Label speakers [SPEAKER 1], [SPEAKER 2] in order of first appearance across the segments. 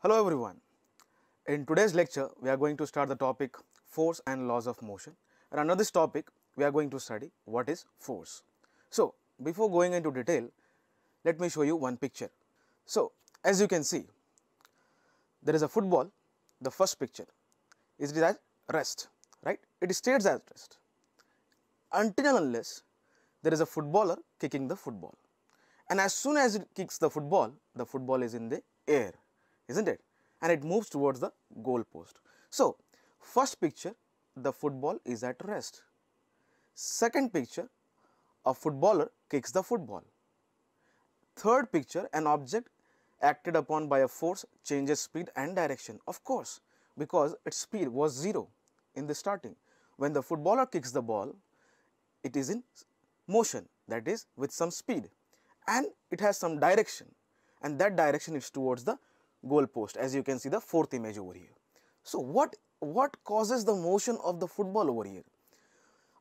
[SPEAKER 1] Hello everyone. In today's lecture, we are going to start the topic force and laws of motion. And under this topic, we are going to study what is force. So, before going into detail, let me show you one picture. So, as you can see, there is a football. The first picture is at rest, right? It stays at rest until and unless there is a footballer kicking the football. And as soon as it kicks the football, the football is in the air isn't it? And it moves towards the goal post. So, first picture, the football is at rest. Second picture, a footballer kicks the football. Third picture, an object acted upon by a force changes speed and direction. Of course, because its speed was 0 in the starting. When the footballer kicks the ball, it is in motion that is with some speed and it has some direction and that direction is towards the goal post as you can see the fourth image over here. So what, what causes the motion of the football over here?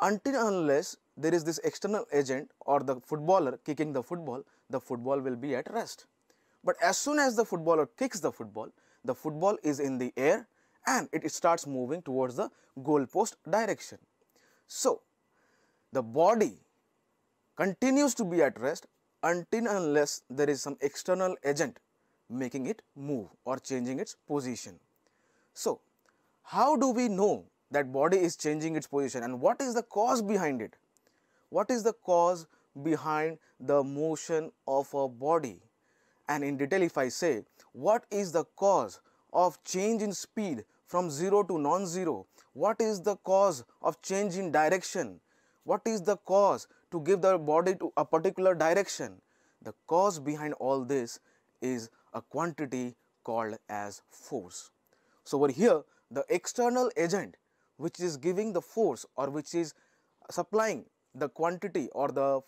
[SPEAKER 1] Until unless there is this external agent or the footballer kicking the football, the football will be at rest. But as soon as the footballer kicks the football, the football is in the air and it starts moving towards the goal post direction. So, the body continues to be at rest until unless there is some external agent making it move or changing its position. So, how do we know that body is changing its position and what is the cause behind it? What is the cause behind the motion of a body? And in detail if I say, what is the cause of change in speed from 0 to non-zero? What is the cause of change in direction? What is the cause to give the body to a particular direction? The cause behind all this is a quantity called as force. So over here the external agent which is giving the force or which is supplying the quantity or the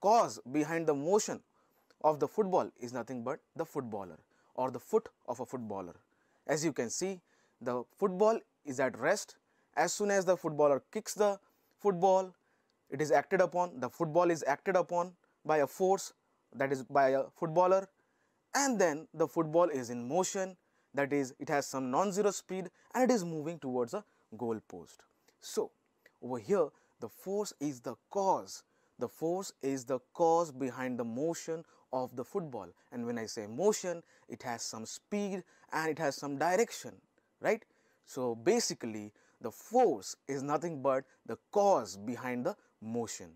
[SPEAKER 1] cause behind the motion of the football is nothing but the footballer or the foot of a footballer. As you can see the football is at rest as soon as the footballer kicks the football it is acted upon the football is acted upon by a force that is by a footballer and then the football is in motion that is it has some non-zero speed and it is moving towards a goal post. So over here the force is the cause, the force is the cause behind the motion of the football and when I say motion it has some speed and it has some direction right. So basically the force is nothing but the cause behind the motion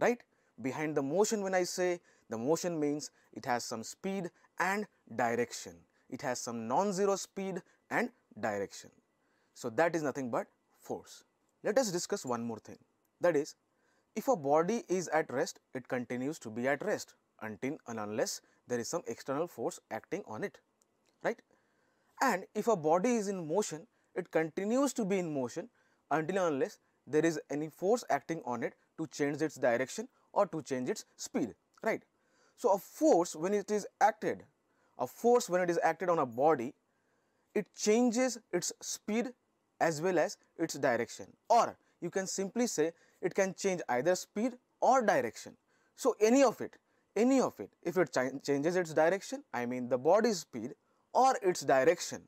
[SPEAKER 1] right. Behind the motion when I say the motion means it has some speed and direction. It has some non-zero speed and direction. So that is nothing but force. Let us discuss one more thing. That is, if a body is at rest, it continues to be at rest until and unless there is some external force acting on it, right? And if a body is in motion, it continues to be in motion until and unless there is any force acting on it to change its direction or to change its speed, right? So a force when it is acted, a force when it is acted on a body, it changes its speed as well as its direction or you can simply say it can change either speed or direction. So any of it, any of it, if it ch changes its direction, I mean the body's speed or its direction,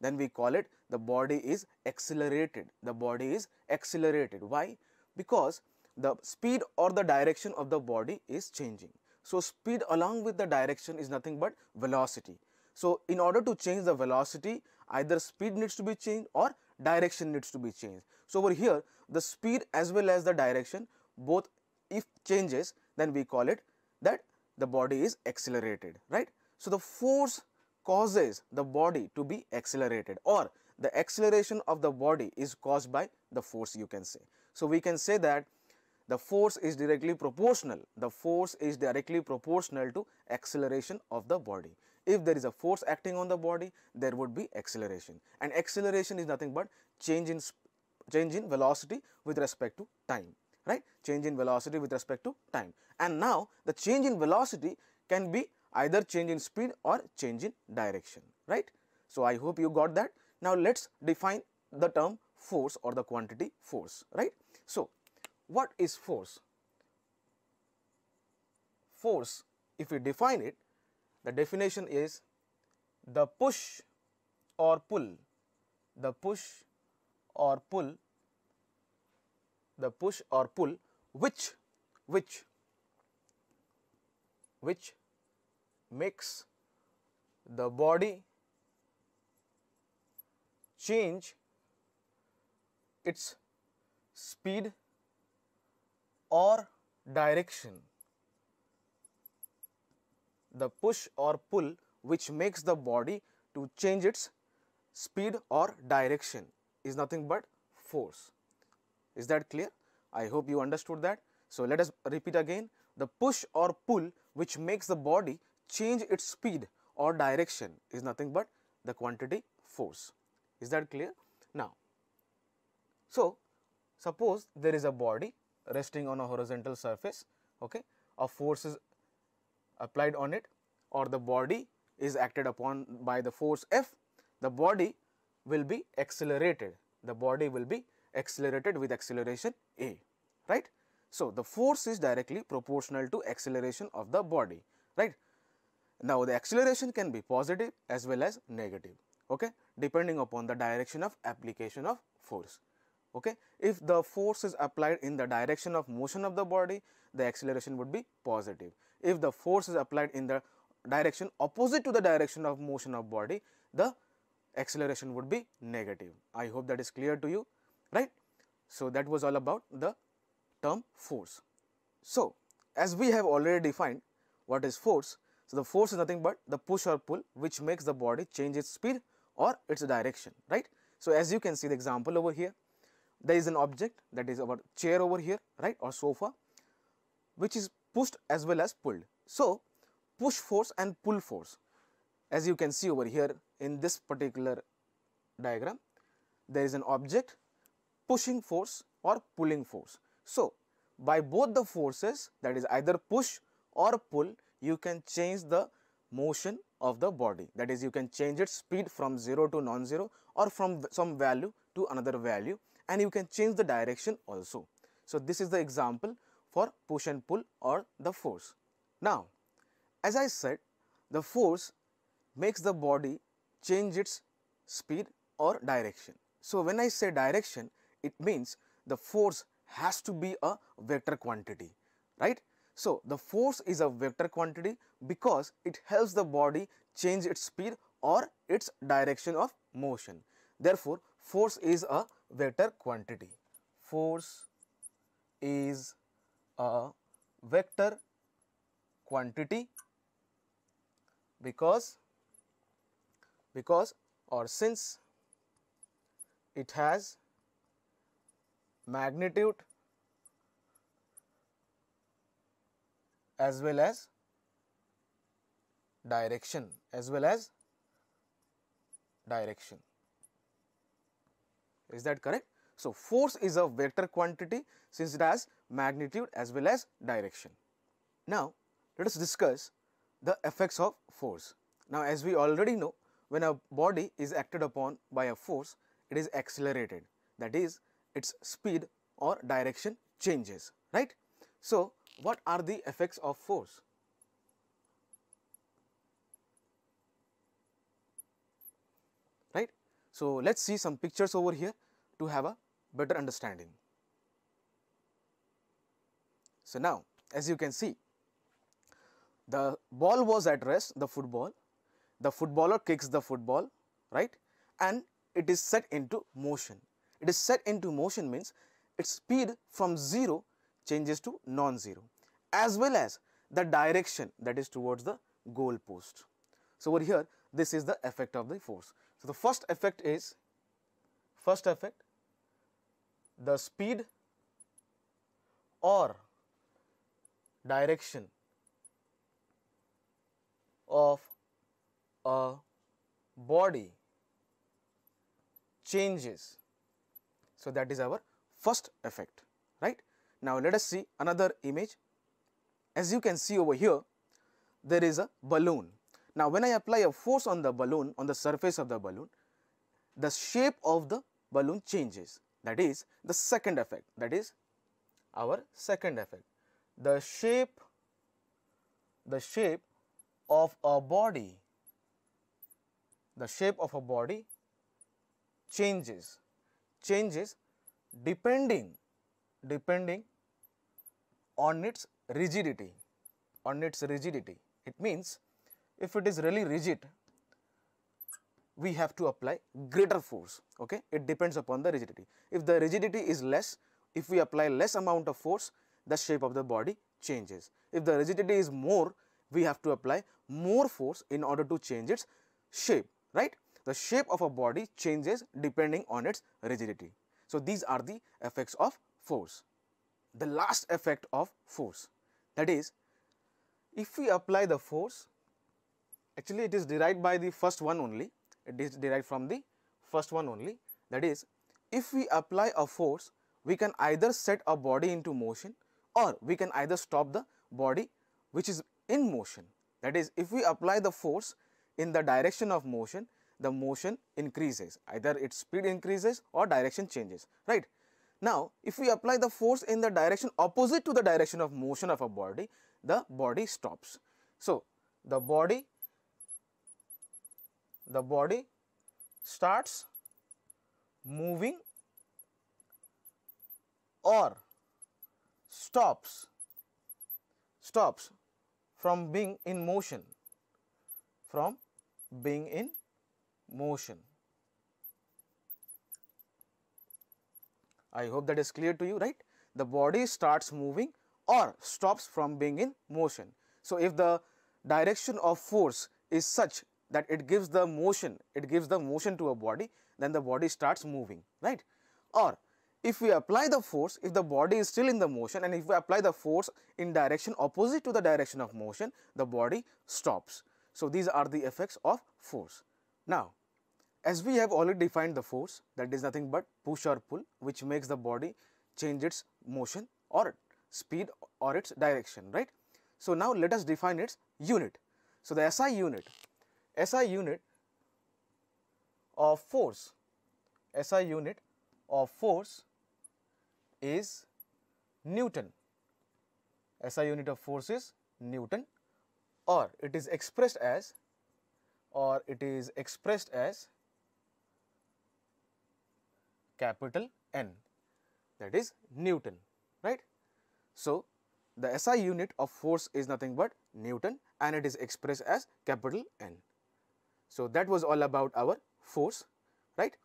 [SPEAKER 1] then we call it the body is accelerated. The body is accelerated. Why? Because the speed or the direction of the body is changing. So, speed along with the direction is nothing but velocity. So, in order to change the velocity, either speed needs to be changed or direction needs to be changed. So, over here the speed as well as the direction both if changes then we call it that the body is accelerated, right. So, the force causes the body to be accelerated or the acceleration of the body is caused by the force you can say. So, we can say that the force is directly proportional, the force is directly proportional to acceleration of the body. If there is a force acting on the body, there would be acceleration and acceleration is nothing but change in change in velocity with respect to time, right, change in velocity with respect to time. And now, the change in velocity can be either change in speed or change in direction, right. So, I hope you got that. Now, let us define the term force or the quantity force, right. So, what is force? Force, if we define it, the definition is the push or pull, the push or pull, the push or pull which, which, which makes the body change its speed or direction. The push or pull which makes the body to change its speed or direction is nothing but force. Is that clear? I hope you understood that. So, let us repeat again. The push or pull which makes the body change its speed or direction is nothing but the quantity force. Is that clear? Now, so suppose there is a body resting on a horizontal surface okay a force is applied on it or the body is acted upon by the force F, the body will be accelerated. The body will be accelerated with acceleration A, right. So, the force is directly proportional to acceleration of the body, right. Now, the acceleration can be positive as well as negative, okay, depending upon the direction of application of force okay if the force is applied in the direction of motion of the body the acceleration would be positive if the force is applied in the direction opposite to the direction of motion of body the acceleration would be negative i hope that is clear to you right so that was all about the term force so as we have already defined what is force so the force is nothing but the push or pull which makes the body change its speed or its direction right so as you can see the example over here there is an object that is our chair over here right or sofa which is pushed as well as pulled. So, push force and pull force as you can see over here in this particular diagram there is an object pushing force or pulling force. So, by both the forces that is either push or pull you can change the motion of the body that is you can change its speed from 0 to non-zero or from some value to another value and you can change the direction also. So, this is the example for push and pull or the force. Now, as I said, the force makes the body change its speed or direction. So, when I say direction, it means the force has to be a vector quantity, right? So, the force is a vector quantity because it helps the body change its speed or its direction of motion. Therefore, force is a vector quantity. Force is a vector quantity because because or since it has magnitude as well as direction as well as direction. Is that correct? So, force is a vector quantity since it has magnitude as well as direction. Now, let us discuss the effects of force. Now, as we already know, when a body is acted upon by a force, it is accelerated that is its speed or direction changes, right. So, what are the effects of force? So, let us see some pictures over here to have a better understanding. So, now as you can see, the ball was at rest, the football, the footballer kicks the football, right, and it is set into motion. It is set into motion means its speed from 0 changes to non-zero as well as the direction that is towards the goal post. So, over here this is the effect of the force. So, the first effect is, first effect, the speed or direction of a body changes. So, that is our first effect, right. Now, let us see another image. As you can see over here, there is a balloon. Now, when I apply a force on the balloon, on the surface of the balloon, the shape of the balloon changes. That is the second effect, that is our second effect. The shape, the shape of a body, the shape of a body changes, changes depending, depending on its rigidity, on its rigidity. It means if it is really rigid, we have to apply greater force, okay. It depends upon the rigidity. If the rigidity is less, if we apply less amount of force, the shape of the body changes. If the rigidity is more, we have to apply more force in order to change its shape, right. The shape of a body changes depending on its rigidity. So, these are the effects of force. The last effect of force that is if we apply the force Actually, it is derived by the first one only, it is derived from the first one only. That is, if we apply a force, we can either set a body into motion or we can either stop the body which is in motion. That is, if we apply the force in the direction of motion, the motion increases, either its speed increases or direction changes, right. Now, if we apply the force in the direction opposite to the direction of motion of a body, the body stops. So, the body the body starts moving or stops stops from being in motion from being in motion i hope that is clear to you right the body starts moving or stops from being in motion so if the direction of force is such that it gives the motion, it gives the motion to a body, then the body starts moving, right? Or if we apply the force, if the body is still in the motion and if we apply the force in direction opposite to the direction of motion, the body stops. So, these are the effects of force. Now, as we have already defined the force that is nothing but push or pull which makes the body change its motion or speed or its direction, right. So, now let us define its unit. So, the SI unit SI unit of force, SI unit of force is Newton, SI unit of force is Newton or it is expressed as or it is expressed as capital N that is Newton, right. So, the SI unit of force is nothing but Newton and it is expressed as capital N. So, that was all about our force, right.